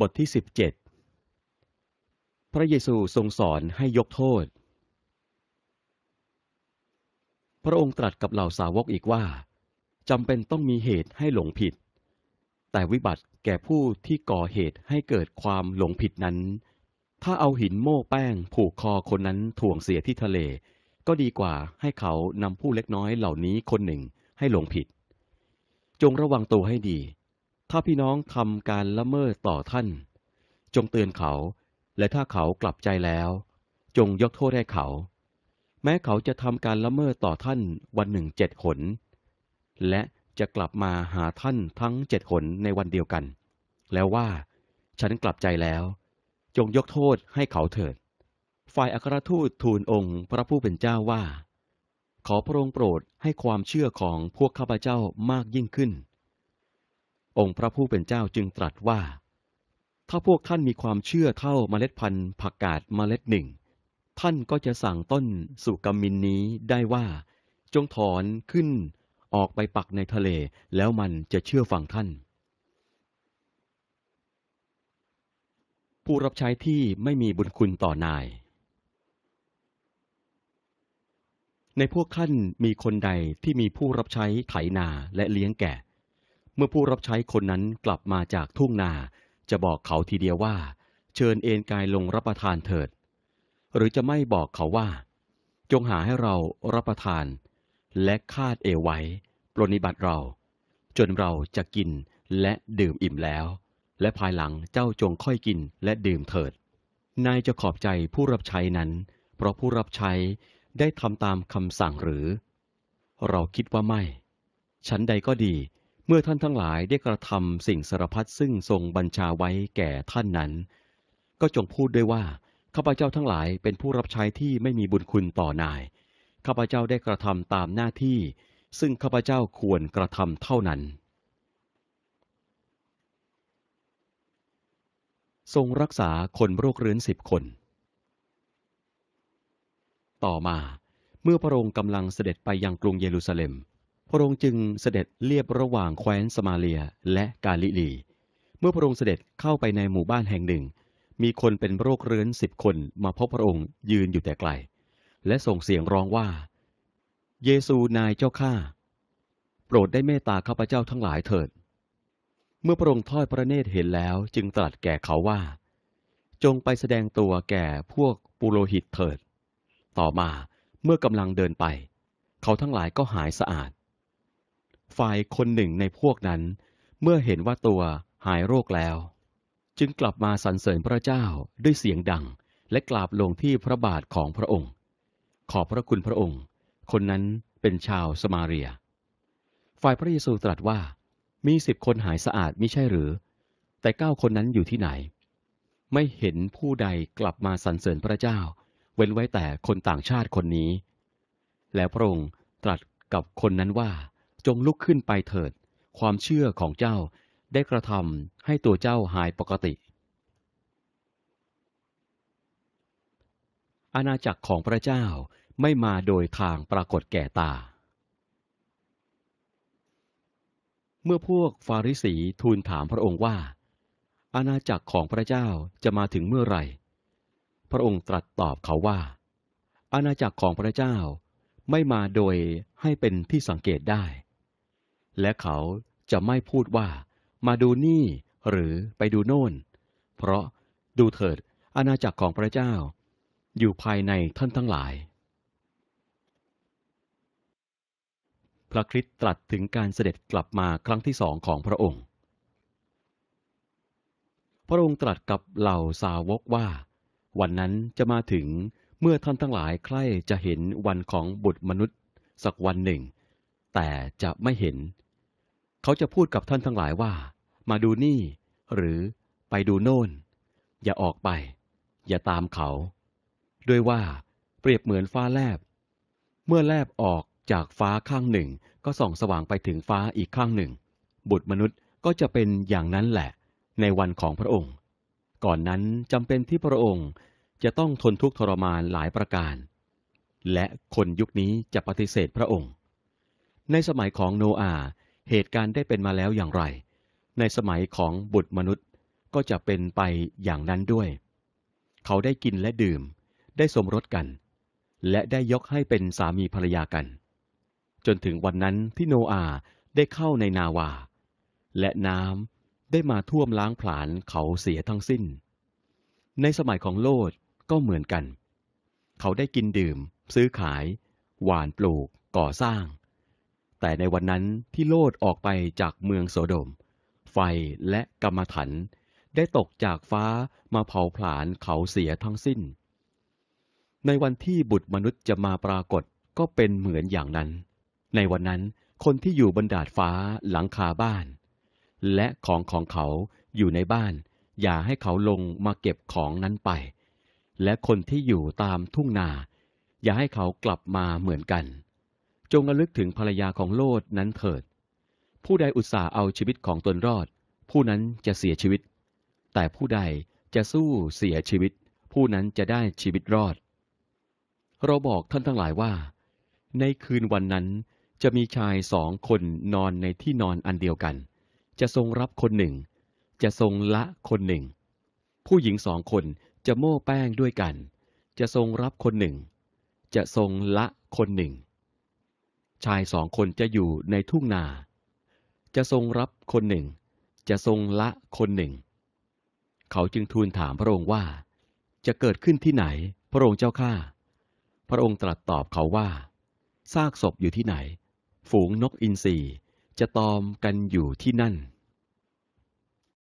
บทที่ 17 พระเยซูทรงสอนให้ยกโทษ พระองค์ตรัสกับเหล่าสาวกอีกว่า จำเป็นต้องมีเหตุให้หลงผิด แต่วิบัติแก่ผู้ที่ก่อเหตุให้เกิดความหลงผิดนั้น ถ้าเอาหินโม่แป้งผูกคอคนนั้นถ่วงเสียที่ทะเล ก็ดีกว่าให้เขานำผู้เล็กน้อยเหล่านี้คนหนึ่งให้หลงผิด จงระวังตัวให้ดีถ้าพี่น้องทำการละเมิดต่อท่าน จงเตือนเขา และถ้าเขากลับใจแล้ว จงยกโทษให้เขา แม้เขาจะทำการละเมิดต่อท่านวันหนึ่งเจ็ดขนและจะกลับมาหาท่านทั้งเจ็ดขนในวันเดียวกัน แล้วว่า ฉันกลับใจแล้ว จงยกโทษให้เขาเถิดฝ่ายอัครทูตทูลองค์พระผู้เป็นเจ้าว่า ขอพระองค์โปรดให้ความเชื่อของพวกข้าพเจ้ามากยิ่งขึ้นองค์พระผู้เป็นเจ้าจึงตรัสว่า ถ้าพวกท่านมีความเชื่อเท่าเมล็ดพันธุ์ผักกาดเมล็ดหนึ่ง ท่านก็จะสั่งต้นสุกามินนี้ได้ว่า จงถอนขึ้นออกไปปักในทะเลแล้วมันจะเชื่อฟังท่าน ผู้รับใช้ที่ไม่มีบุญคุณต่อนาย ในพวกท่านมีคนใดที่มีผู้รับใช้ไถนาและเลี้ยงแกะเมื่อผู้รับใช้คนนั้นกลับมาจากทุ่งนา จะบอกเขาทีเดียวว่า เชิญเอ็นกายลงรับประทานเถิด หรือจะไม่บอกเขาว่า จงหาให้เรารับประทาน และคาดเอวไว้ปรนิบัติเรา จนเราจะกินและดื่มอิ่มแล้ว และภายหลังเจ้าจงค่อยกินและดื่มเถิด นายจะขอบใจผู้รับใช้นั้น เพราะผู้รับใช้ได้ทำตามคำสั่งหรือ เราคิดว่าไม่ ฉันใดก็ดีเมื่อท่านทั้งหลายได้กระทำสิ่งสารพัดซึ่งทรงบัญชาไว้แก่ท่านนั้น ก็จงพูดด้วยว่าข้าพเจ้าทั้งหลายเป็นผู้รับใช้ที่ไม่มีบุญคุณต่อนาย ข้าพเจ้าได้กระทำตามหน้าที่ ซึ่งข้าพเจ้าควรกระทำเท่านั้น ทรงรักษาคนโรคเรื้อนสิบคน ต่อมาเมื่อพระองค์กำลังเสด็จไปยังกรุงเยรูซาเล็มพระองค์จึงเสด็จเรียบระหว่างแคว้นสมาเลียและกาลิลี เมื่อพระองค์เสด็จเข้าไปในหมู่บ้านแห่งหนึ่ง มีคนเป็นโรคเรื้อนสิบคนมาพบพระองค์ยืนอยู่แต่ไกล และส่งเสียงร้องว่า เยซูนายเจ้าข้าโปรดได้เมตตาข้าพเจ้าทั้งหลายเถิด เมื่อพระองค์ทอดพระเนตรเห็นแล้วจึงตรัสแก่เขาว่า จงไปแสดงตัวแก่พวกปุโรหิตเถิด ต่อมาเมื่อกำลังเดินไป เขาทั้งหลายก็หายสะอาดฝ่ายคนหนึ่งในพวกนั้นเมื่อเห็นว่าตัวหายโรคแล้ว จึงกลับมาสรรเสริญพระเจ้าด้วยเสียงดังและกราบลงที่พระบาทของพระองค์ ขอบพระคุณพระองค์ คนนั้นเป็นชาวสมาเรีย ฝ่ายพระเยซูตรัสว่า มีสิบคนหายสะอาดมิใช่หรือ แต่เก้าคนนั้นอยู่ที่ไหน ไม่เห็นผู้ใดกลับมาสรรเสริญพระเจ้า เว้นไว้แต่คนต่างชาติคนนี้ แล้วพระองค์ตรัสกับคนนั้นว่าจงลุกขึ้นไปเถิด ความเชื่อของเจ้าได้กระทำให้ตัวเจ้าหายปกติ อาณาจักรของพระเจ้าไม่มาโดยทางปรากฏแก่ตา เมื่อพวกฟาริสีทูลถามพระองค์ว่า อาณาจักรของพระเจ้าจะมาถึงเมื่อไหร่ พระองค์ตรัสตอบเขาว่า อาณาจักรของพระเจ้าไม่มาโดยให้เป็นที่สังเกตได้และเขาจะไม่พูดว่ามาดูนี่หรือไปดูโน่น เพราะดูเถิดอาณาจักรของพระเจ้าอยู่ภายในท่านทั้งหลาย พระคริสต์ตรัสถึงการเสด็จกลับมาครั้งที่สองของพระองค์ พระองค์ตรัสกับเหล่าสาวกว่า วันนั้นจะมาถึงเมื่อท่านทั้งหลายใคร่จะเห็นวันของบุตรมนุษย์สักวันหนึ่งแต่จะไม่เห็นเขาจะพูดกับท่านทั้งหลายว่า มาดูนี่ หรือไปดูโน่น อย่าออกไป อย่าตามเขา ด้วยว่าเปรียบเหมือนฟ้าแลบเมื่อแลบออกจากฟ้าข้างหนึ่งก็ส่องสว่างไปถึงฟ้าอีกข้างหนึ่ง บุตรมนุษย์ก็จะเป็นอย่างนั้นแหละ ในวันของพระองค์ ก่อนนั้นจำเป็นที่พระองค์จะต้องทนทุกข์ทรมานหลายประการ และคนยุคนี้จะปฏิเสธพระองค์ ในสมัยของโนอาเหตุการณ์ได้เป็นมาแล้วอย่างไร ในสมัยของบุตรมนุษย์ก็จะเป็นไปอย่างนั้นด้วย เขาได้กินและดื่ม ได้สมรสกัน และได้ยกให้เป็นสามีภรรยากัน จนถึงวันนั้นที่โนอาได้เข้าในนาวา และน้ำได้มาท่วมล้างผลาญเขาเสียทั้งสิ้น ในสมัยของโลดก็เหมือนกัน เขาได้กินดื่ม ซื้อขาย หวานปลูก ก่อสร้างแต่ในวันนั้นที่โลดออกไปจากเมืองโสดม ไฟและกรรมถัน ได้ตกจากฟ้ามาเผาผลาญเขาเสียทั้งสิ้น ในวันที่บุตรมนุษย์จะมาปรากฏก็เป็นเหมือนอย่างนั้น ในวันนั้นคนที่อยู่บนดาดฟ้าหลังคาบ้าน และของของเขาอยู่ในบ้าน อย่าให้เขาลงมาเก็บของนั้นไป และคนที่อยู่ตามทุ่งนาอย่าให้เขากลับมาเหมือนกันจงระลึกถึงภรรยาของโลดนั้นเถิด ผู้ใดอุตส่าห์เอาชีวิตของตนรอด ผู้นั้นจะเสียชีวิต แต่ผู้ใดจะสู้เสียชีวิต ผู้นั้นจะได้ชีวิตรอด เราบอกท่านทั้งหลายว่า ในคืนวันนั้นจะมีชายสองคนนอนในที่นอนอันเดียวกัน จะทรงรับคนหนึ่ง จะทรงละคนหนึ่ง ผู้หญิงสองคนจะโม้แป้งด้วยกัน จะทรงรับคนหนึ่ง จะทรงละคนหนึ่งชายสองคนจะอยู่ในทุ่งนา จะทรงรับคนหนึ่ง จะทรงละคนหนึ่ง เขาจึงทูลถามพระองค์ว่า จะเกิดขึ้นที่ไหน พระองค์เจ้าข้า พระองค์ตรัสตอบเขาว่าซากศพอยู่ที่ไหน ฝูงนกอินทรีจะตอมกันอยู่ที่นั่น